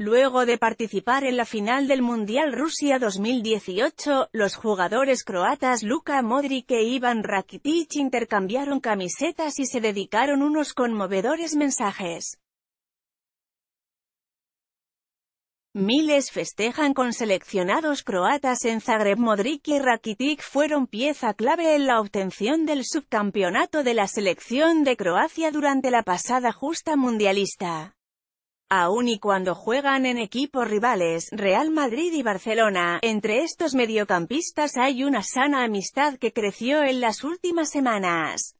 Luego de participar en la final del Mundial Rusia 2018, los jugadores croatas Luka Modric e Ivan Rakitic intercambiaron camisetas y se dedicaron unos conmovedores mensajes. Miles festejan con seleccionados croatas en Zagreb. Modric y Rakitic fueron pieza clave en la obtención del subcampeonato de la selección de Croacia durante la pasada justa mundialista. Aún y cuando juegan en equipos rivales, Real Madrid y Barcelona, entre estos mediocampistas hay una sana amistad que creció en las últimas semanas.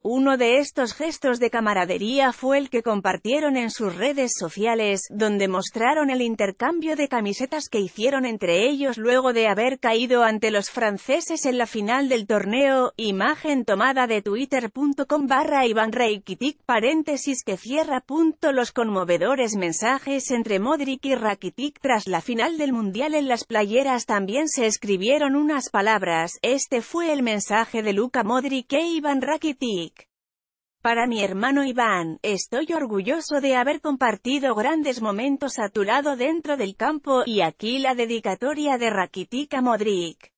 Uno de estos gestos de camaradería fue el que compartieron en sus redes sociales, donde mostraron el intercambio de camisetas que hicieron entre ellos luego de haber caído ante los franceses en la final del torneo, imagen tomada de twitter.com barra Ivan paréntesis que cierra punto los conmovedores mensajes entre Modric y Rakitic tras la final del Mundial en las playeras también se escribieron unas palabras, este fue el mensaje de Luka Modric e Ivan Rakitic. Para mi hermano Iván, estoy orgulloso de haber compartido grandes momentos a tu lado dentro del campo, y aquí la dedicatoria de Rakitika Modric.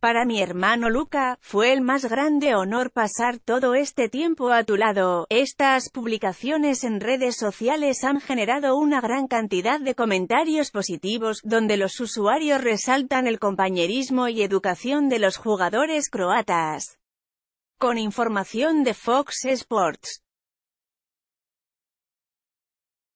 Para mi hermano Luca, fue el más grande honor pasar todo este tiempo a tu lado. Estas publicaciones en redes sociales han generado una gran cantidad de comentarios positivos, donde los usuarios resaltan el compañerismo y educación de los jugadores croatas. Con información de Fox Sports.